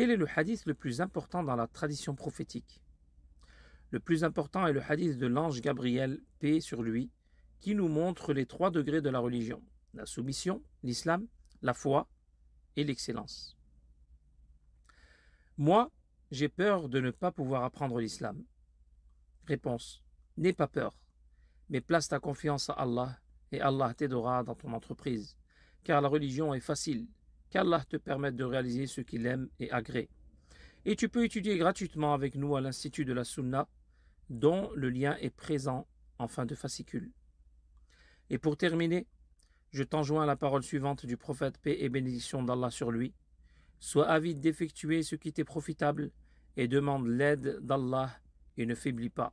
Quel est le hadith le plus important dans la tradition prophétique Le plus important est le hadith de l'ange Gabriel, paix sur lui, qui nous montre les trois degrés de la religion, la soumission, l'islam, la foi et l'excellence. Moi, j'ai peur de ne pas pouvoir apprendre l'islam. Réponse. N'aie pas peur, mais place ta confiance à Allah et Allah t'aidera dans ton entreprise, car la religion est facile, qu'Allah te permette de réaliser ce qu'il aime et agrée. Et tu peux étudier gratuitement avec nous à l'Institut de la Sunna, dont le lien est présent en fin de fascicule. Et pour terminer, je t'enjoins la parole suivante du prophète paix et bénédiction d'Allah sur lui. Sois avide d'effectuer ce qui t'est profitable et demande l'aide d'Allah et ne faiblis pas.